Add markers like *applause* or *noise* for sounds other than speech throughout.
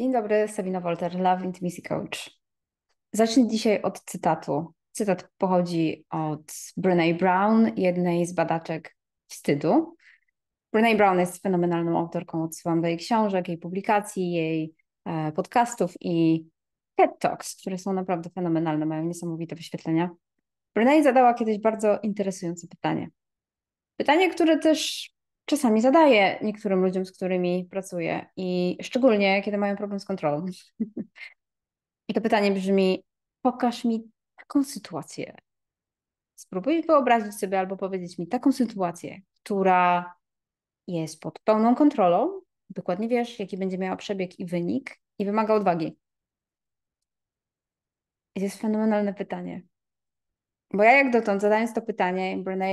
Dzień dobry, Sabina Wolter, Love Intimacy Coach. Zacznę dzisiaj od cytatu. Cytat pochodzi od Brene Brown, jednej z badaczek wstydu. Brene Brown jest fenomenalną autorką, odsyłam do jej książek, jej publikacji, jej e, podcastów i TED Talks, które są naprawdę fenomenalne, mają niesamowite wyświetlenia. Brene zadała kiedyś bardzo interesujące pytanie. Pytanie, które też czasami zadaję niektórym ludziom, z którymi pracuję i szczególnie kiedy mają problem z kontrolą. *laughs* I to pytanie brzmi: pokaż mi taką sytuację. Spróbuj wyobrazić sobie albo powiedzieć mi taką sytuację, która jest pod pełną kontrolą, dokładnie wiesz, jaki będzie miała przebieg i wynik, i wymaga odwagi. I to jest fenomenalne pytanie. Bo ja jak dotąd, zadając to pytanie, Brene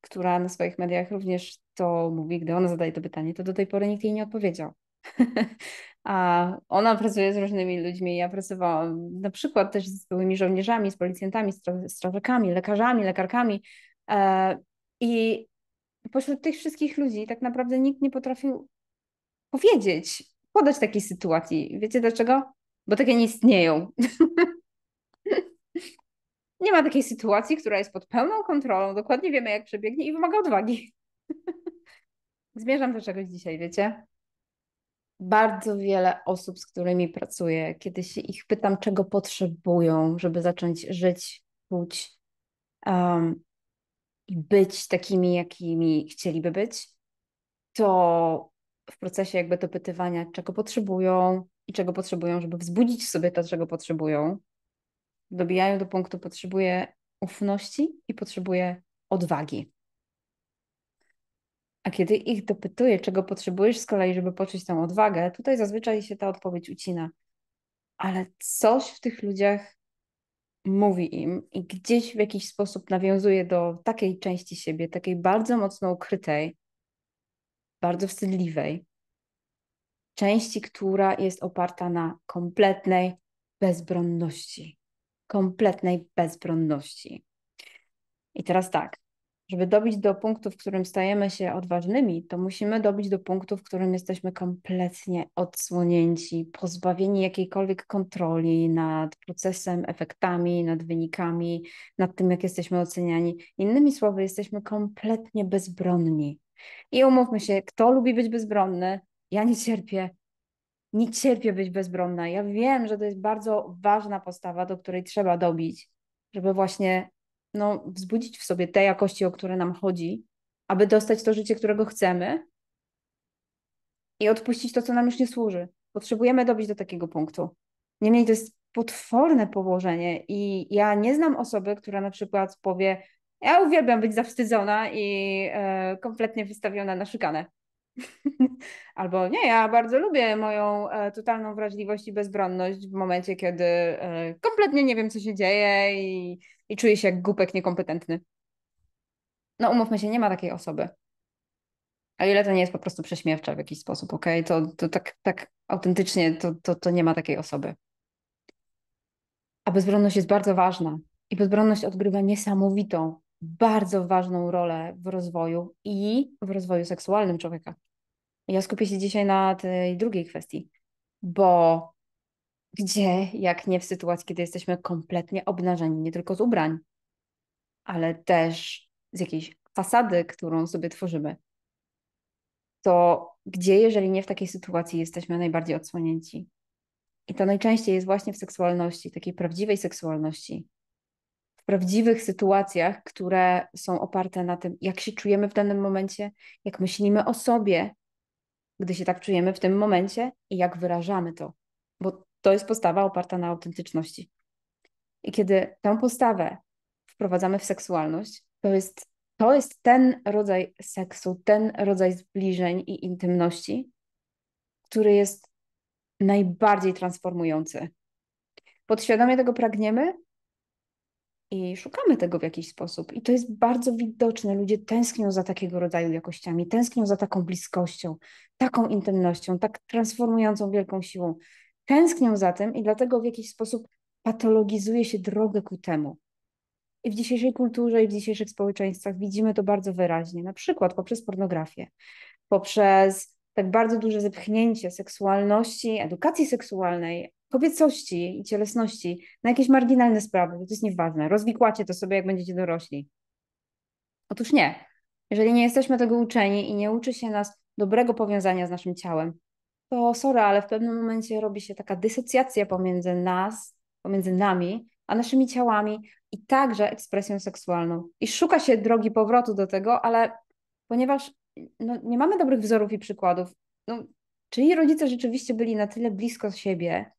która na swoich mediach również to mówi, gdy ona zadaje to pytanie, to do tej pory nikt jej nie odpowiedział. *laughs* A ona pracuje z różnymi ludźmi. Ja pracowałam na przykład też z byłymi żołnierzami, z policjantami, strażakami, lekarzami, lekarkami. E, I pośród tych wszystkich ludzi tak naprawdę nikt nie potrafił powiedzieć, podać takiej sytuacji. Wiecie dlaczego? Bo takie nie istnieją. *laughs* nie ma takiej sytuacji, która jest pod pełną kontrolą, dokładnie wiemy, jak przebiegnie i wymaga odwagi. *laughs* Zmierzam do czegoś dzisiaj, wiecie? Bardzo wiele osób, z którymi pracuję, kiedy się ich pytam, czego potrzebują, żeby zacząć żyć, czuć um, i być takimi, jakimi chcieliby być, to w procesie jakby dopytywania, czego potrzebują i czego potrzebują, żeby wzbudzić sobie to, czego potrzebują, dobijają do punktu, potrzebuje ufności i potrzebuje odwagi. A kiedy ich dopytuję, czego potrzebujesz z kolei, żeby poczuć tę odwagę, tutaj zazwyczaj się ta odpowiedź ucina. Ale coś w tych ludziach mówi im i gdzieś w jakiś sposób nawiązuje do takiej części siebie, takiej bardzo mocno ukrytej, bardzo wstydliwej, części, która jest oparta na kompletnej bezbronności kompletnej bezbronności. I teraz tak, żeby dobić do punktu, w którym stajemy się odważnymi, to musimy dobić do punktu, w którym jesteśmy kompletnie odsłonięci, pozbawieni jakiejkolwiek kontroli nad procesem, efektami, nad wynikami, nad tym, jak jesteśmy oceniani. Innymi słowy, jesteśmy kompletnie bezbronni. I umówmy się, kto lubi być bezbronny? Ja nie cierpię, nie cierpię być bezbronna. Ja wiem, że to jest bardzo ważna postawa, do której trzeba dobić, żeby właśnie no, wzbudzić w sobie te jakości, o które nam chodzi, aby dostać to życie, którego chcemy i odpuścić to, co nam już nie służy. Potrzebujemy dobić do takiego punktu. Niemniej to jest potworne położenie i ja nie znam osoby, która na przykład powie, ja uwielbiam być zawstydzona i e, kompletnie wystawiona na szykanę. *laughs* Albo nie, ja bardzo lubię moją e, totalną wrażliwość i bezbronność w momencie, kiedy e, kompletnie nie wiem, co się dzieje i, i czuję się jak głupek niekompetentny. No umówmy się, nie ma takiej osoby. A ile to nie jest po prostu prześmiewcze w jakiś sposób, ok? To, to tak, tak autentycznie to, to, to nie ma takiej osoby. A bezbronność jest bardzo ważna i bezbronność odgrywa niesamowitą, bardzo ważną rolę w rozwoju i w rozwoju seksualnym człowieka. Ja skupię się dzisiaj na tej drugiej kwestii, bo gdzie, jak nie w sytuacji, kiedy jesteśmy kompletnie obnażeni, nie tylko z ubrań, ale też z jakiejś fasady, którą sobie tworzymy, to gdzie, jeżeli nie w takiej sytuacji, jesteśmy najbardziej odsłonięci? I to najczęściej jest właśnie w seksualności, takiej prawdziwej seksualności, w prawdziwych sytuacjach, które są oparte na tym, jak się czujemy w danym momencie, jak myślimy o sobie, gdy się tak czujemy w tym momencie i jak wyrażamy to, bo to jest postawa oparta na autentyczności. I kiedy tę postawę wprowadzamy w seksualność, to jest, to jest ten rodzaj seksu, ten rodzaj zbliżeń i intymności, który jest najbardziej transformujący. Podświadomie tego pragniemy, i szukamy tego w jakiś sposób. I to jest bardzo widoczne. Ludzie tęsknią za takiego rodzaju jakościami, tęsknią za taką bliskością, taką intymnością, tak transformującą wielką siłą. Tęsknią za tym i dlatego w jakiś sposób patologizuje się drogę ku temu. I w dzisiejszej kulturze i w dzisiejszych społeczeństwach widzimy to bardzo wyraźnie, na przykład poprzez pornografię, poprzez tak bardzo duże zepchnięcie seksualności, edukacji seksualnej kobiecości i cielesności na jakieś marginalne sprawy, to jest nieważne. Rozwikłacie to sobie, jak będziecie dorośli. Otóż nie. Jeżeli nie jesteśmy tego uczeni i nie uczy się nas dobrego powiązania z naszym ciałem, to sorry, ale w pewnym momencie robi się taka dysocjacja pomiędzy nas, pomiędzy nami, a naszymi ciałami i także ekspresją seksualną. I szuka się drogi powrotu do tego, ale ponieważ no, nie mamy dobrych wzorów i przykładów, no, czyli rodzice rzeczywiście byli na tyle blisko siebie,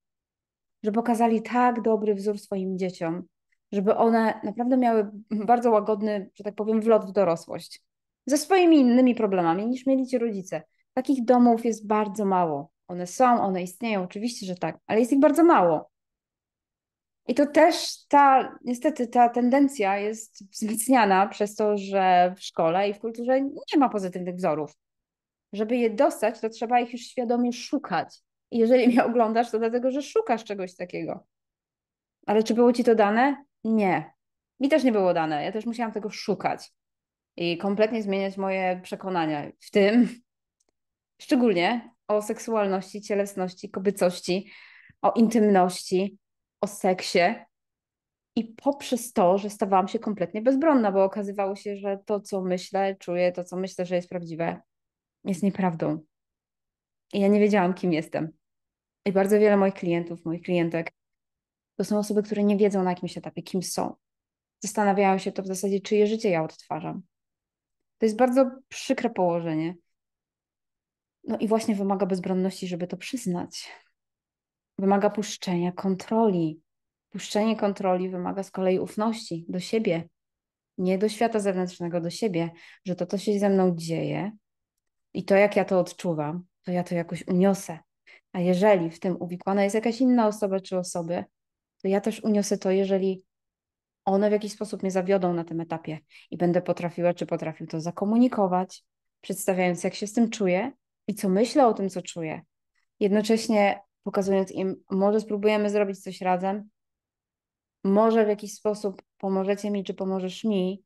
że pokazali tak dobry wzór swoim dzieciom, żeby one naprawdę miały bardzo łagodny, że tak powiem, wlot w dorosłość. Ze swoimi innymi problemami niż mieli ci rodzice. Takich domów jest bardzo mało. One są, one istnieją, oczywiście, że tak, ale jest ich bardzo mało. I to też ta, niestety, ta tendencja jest wzmacniana przez to, że w szkole i w kulturze nie ma pozytywnych wzorów. Żeby je dostać, to trzeba ich już świadomie szukać. Jeżeli mnie oglądasz, to dlatego, że szukasz czegoś takiego. Ale czy było ci to dane? Nie. Mi też nie było dane. Ja też musiałam tego szukać i kompletnie zmieniać moje przekonania, w tym *laughs* szczególnie o seksualności, cielesności, kobiecości, o intymności, o seksie. I poprzez to, że stawałam się kompletnie bezbronna, bo okazywało się, że to, co myślę, czuję, to, co myślę, że jest prawdziwe, jest nieprawdą. I ja nie wiedziałam, kim jestem. I bardzo wiele moich klientów, moich klientek, to są osoby, które nie wiedzą na jakimś etapie, kim są. Zastanawiają się to w zasadzie, czyje życie ja odtwarzam. To jest bardzo przykre położenie. No i właśnie wymaga bezbronności, żeby to przyznać. Wymaga puszczenia kontroli. Puszczenie kontroli wymaga z kolei ufności do siebie, nie do świata zewnętrznego, do siebie, że to, co się ze mną dzieje i to, jak ja to odczuwam, to ja to jakoś uniosę, a jeżeli w tym uwikłana jest jakaś inna osoba czy osoby, to ja też uniosę to, jeżeli one w jakiś sposób mnie zawiodą na tym etapie i będę potrafiła czy potrafił to zakomunikować, przedstawiając, jak się z tym czuję i co myślę o tym, co czuję. Jednocześnie pokazując im, może spróbujemy zrobić coś razem, może w jakiś sposób pomożecie mi, czy pomożesz mi,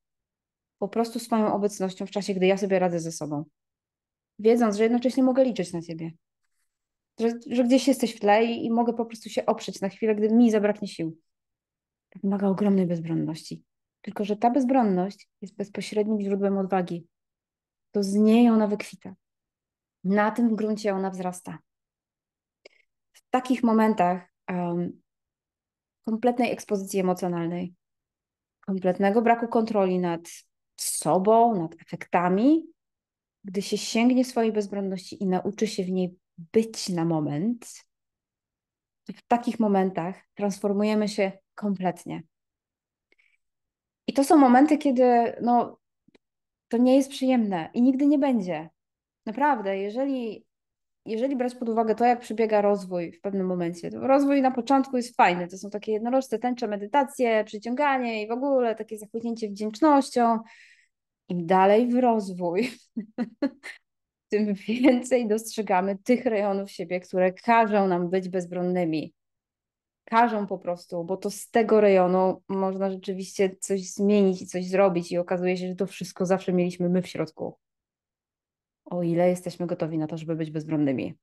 po prostu swoją obecnością w czasie, gdy ja sobie radzę ze sobą. Wiedząc, że jednocześnie mogę liczyć na ciebie, że, że gdzieś jesteś w tle i, i, mogę po prostu się oprzeć na chwilę, gdy mi zabraknie sił. To wymaga ogromnej bezbronności. Tylko, że ta bezbronność jest bezpośrednim źródłem odwagi. To z niej ona wykwita. Na tym gruncie ona wzrasta. W takich momentach um, kompletnej ekspozycji emocjonalnej, kompletnego braku kontroli nad sobą, nad efektami, gdy się sięgnie swojej bezbronności i nauczy się w niej być na moment, w takich momentach transformujemy się kompletnie. I to są momenty, kiedy no, to nie jest przyjemne i nigdy nie będzie. Naprawdę, jeżeli, jeżeli brać pod uwagę to, jak przebiega rozwój w pewnym momencie, to rozwój na początku jest fajny. To są takie jednoroczne tęcze, medytacje, przyciąganie i w ogóle takie zachwycięcie wdzięcznością. Im dalej w rozwój, *laughs* tym *laughs* więcej dostrzegamy tych rejonów siebie, które każą nam być bezbronnymi. Każą po prostu, bo to z tego rejonu można rzeczywiście coś zmienić i coś zrobić, i okazuje się, że to wszystko zawsze mieliśmy my w środku. O ile jesteśmy gotowi na to, żeby być bezbronnymi.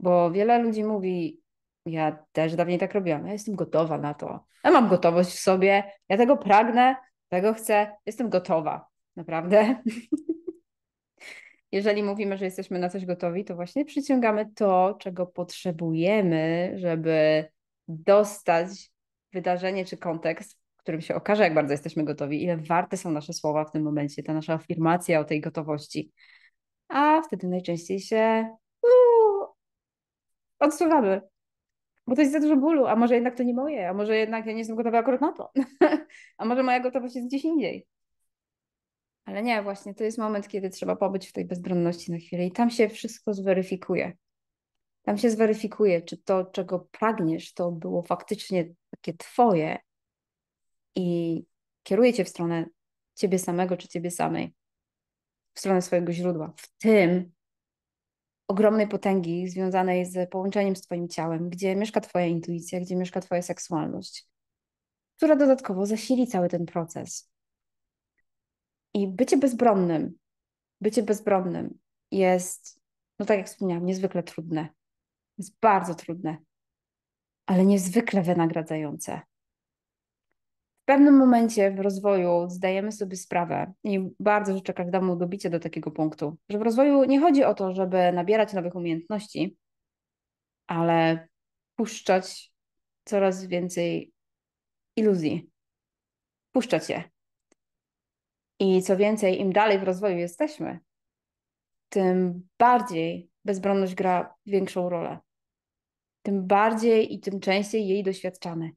Bo wiele ludzi mówi, ja też dawniej tak robiłam, ja jestem gotowa na to. Ja mam gotowość w sobie, ja tego pragnę, tego chcę, jestem gotowa. Naprawdę? *laughs* jeżeli mówimy, że jesteśmy na coś gotowi, to właśnie przyciągamy to, czego potrzebujemy, żeby dostać wydarzenie czy kontekst, w którym się okaże, jak bardzo jesteśmy gotowi, ile warte są nasze słowa w tym momencie, ta nasza afirmacja o tej gotowości. A wtedy najczęściej się uu, odsuwamy, bo to jest za dużo bólu, a może jednak to nie moje, a może jednak ja nie jestem gotowa akurat na to, *laughs* a może moja gotowość jest gdzieś indziej. Ale nie, właśnie to jest moment, kiedy trzeba pobyć w tej bezbronności na chwilę i tam się wszystko zweryfikuje. Tam się zweryfikuje, czy to, czego pragniesz, to było faktycznie takie Twoje i kieruje Cię w stronę Ciebie samego czy Ciebie samej, w stronę swojego źródła, w tym ogromnej potęgi związanej z połączeniem z Twoim ciałem, gdzie mieszka Twoja intuicja, gdzie mieszka Twoja seksualność, która dodatkowo zasili cały ten proces i bycie bezbronnym, bycie bezbronnym jest, no tak jak wspomniałam, niezwykle trudne. Jest bardzo trudne, ale niezwykle wynagradzające. W pewnym momencie w rozwoju zdajemy sobie sprawę, i bardzo życzę każdemu dobicie do takiego punktu, że w rozwoju nie chodzi o to, żeby nabierać nowych umiejętności, ale puszczać coraz więcej iluzji. Puszczać je. I co więcej, im dalej w rozwoju jesteśmy, tym bardziej bezbronność gra większą rolę. Tym bardziej i tym częściej jej doświadczamy.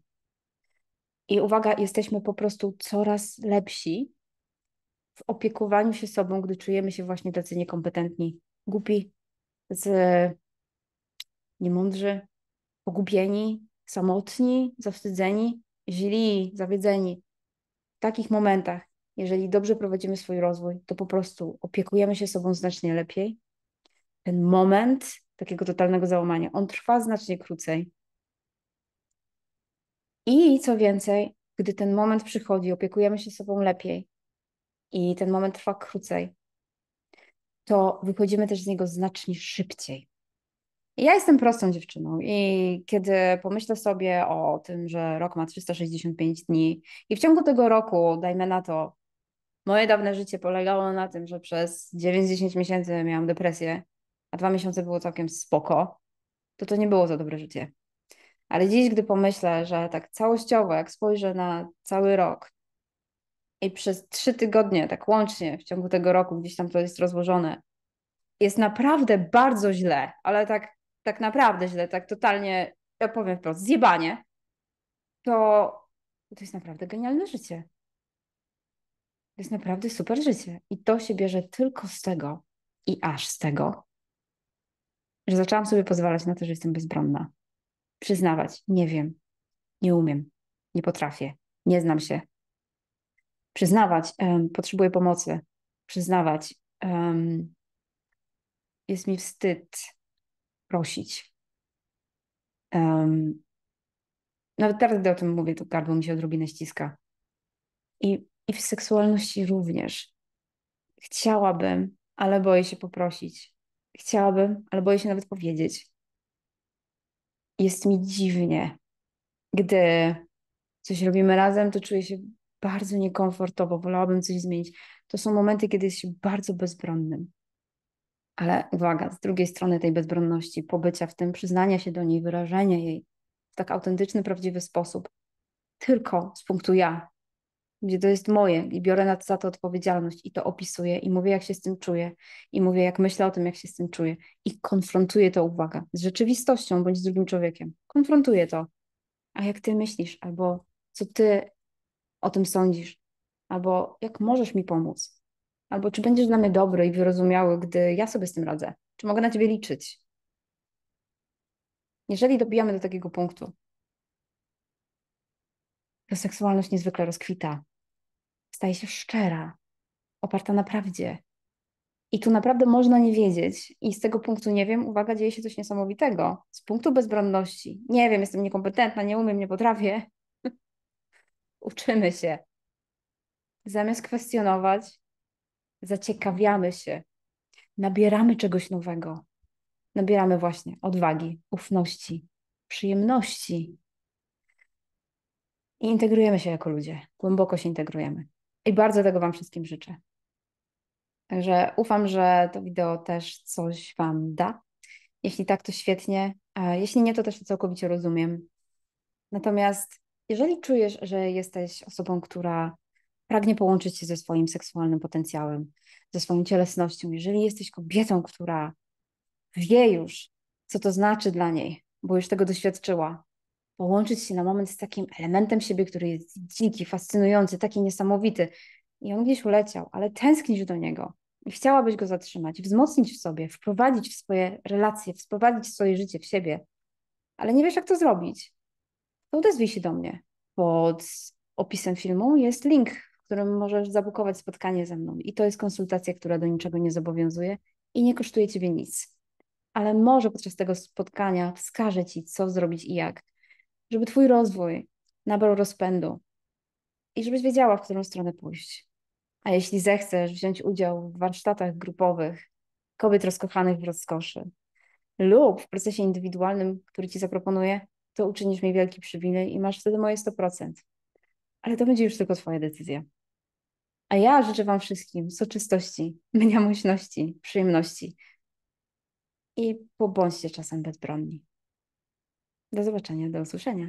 I uwaga, jesteśmy po prostu coraz lepsi w opiekowaniu się sobą, gdy czujemy się właśnie tacy niekompetentni, głupi, z niemądrzy, pogubieni, samotni, zawstydzeni, źli, zawiedzeni. W takich momentach jeżeli dobrze prowadzimy swój rozwój, to po prostu opiekujemy się sobą znacznie lepiej. Ten moment takiego totalnego załamania, on trwa znacznie krócej. I co więcej, gdy ten moment przychodzi, opiekujemy się sobą lepiej i ten moment trwa krócej, to wychodzimy też z niego znacznie szybciej. ja jestem prostą dziewczyną i kiedy pomyślę sobie o tym, że rok ma 365 dni i w ciągu tego roku, dajmy na to, Moje dawne życie polegało na tym, że przez 9-10 miesięcy miałam depresję, a dwa miesiące było całkiem spoko, to to nie było za dobre życie. Ale dziś, gdy pomyślę, że tak całościowo, jak spojrzę na cały rok i przez trzy tygodnie, tak łącznie w ciągu tego roku, gdzieś tam to jest rozłożone, jest naprawdę bardzo źle, ale tak, tak naprawdę źle, tak totalnie, ja powiem wprost, zjebanie, to, to jest naprawdę genialne życie. To jest naprawdę super życie. I to się bierze tylko z tego i aż z tego, że zaczęłam sobie pozwalać na to, że jestem bezbronna. Przyznawać, nie wiem, nie umiem, nie potrafię, nie znam się. Przyznawać, um, potrzebuję pomocy. Przyznawać, um, jest mi wstyd prosić. Um, nawet teraz, gdy o tym mówię, to gardło mi się odrobinę ściska. I i w seksualności również. Chciałabym, ale boję się poprosić. Chciałabym, ale boję się nawet powiedzieć. Jest mi dziwnie. Gdy coś robimy razem, to czuję się bardzo niekomfortowo, wolałabym coś zmienić. To są momenty, kiedy jest się bardzo bezbronnym. Ale uwaga, z drugiej strony tej bezbronności, pobycia w tym, przyznania się do niej, wyrażenia jej w tak autentyczny, prawdziwy sposób, tylko z punktu ja, gdzie to jest moje i biorę za to odpowiedzialność i to opisuję i mówię, jak się z tym czuję i mówię, jak myślę o tym, jak się z tym czuję i konfrontuję to, uwaga, z rzeczywistością bądź z drugim człowiekiem. Konfrontuję to. A jak ty myślisz, albo co ty o tym sądzisz, albo jak możesz mi pomóc, albo czy będziesz dla mnie dobry i wyrozumiały, gdy ja sobie z tym radzę, czy mogę na ciebie liczyć. Jeżeli dobijamy do takiego punktu, to seksualność niezwykle rozkwita. Staje się szczera, oparta na prawdzie. I tu naprawdę można nie wiedzieć. I z tego punktu nie wiem, uwaga, dzieje się coś niesamowitego. Z punktu bezbronności. Nie wiem, jestem niekompetentna, nie umiem, nie potrafię. *laughs* Uczymy się. Zamiast kwestionować, zaciekawiamy się. Nabieramy czegoś nowego. Nabieramy właśnie odwagi, ufności, przyjemności, i integrujemy się jako ludzie, głęboko się integrujemy. I bardzo tego Wam wszystkim życzę. Także ufam, że to wideo też coś Wam da. Jeśli tak, to świetnie. A jeśli nie, to też to całkowicie rozumiem. Natomiast jeżeli czujesz, że jesteś osobą, która pragnie połączyć się ze swoim seksualnym potencjałem, ze swoją cielesnością, jeżeli jesteś kobietą, która wie już, co to znaczy dla niej, bo już tego doświadczyła, połączyć się na moment z takim elementem siebie, który jest dziki, fascynujący, taki niesamowity. I on gdzieś uleciał, ale tęsknisz do niego i chciałabyś go zatrzymać, wzmocnić w sobie, wprowadzić w swoje relacje, wprowadzić w swoje życie, w siebie, ale nie wiesz, jak to zrobić. To odezwij się do mnie. Pod opisem filmu jest link, w którym możesz zabukować spotkanie ze mną. I to jest konsultacja, która do niczego nie zobowiązuje i nie kosztuje ciebie nic. Ale może podczas tego spotkania wskażę ci, co zrobić i jak żeby Twój rozwój nabrał rozpędu i żebyś wiedziała, w którą stronę pójść. A jeśli zechcesz wziąć udział w warsztatach grupowych kobiet rozkochanych w rozkoszy lub w procesie indywidualnym, który Ci zaproponuję, to uczynisz mi wielki przywilej i masz wtedy moje 100%. Ale to będzie już tylko Twoja decyzja. A ja życzę Wam wszystkim soczystości, mniamośności, przyjemności i pobądźcie czasem bezbronni. Do zobaczenia, do usłyszenia.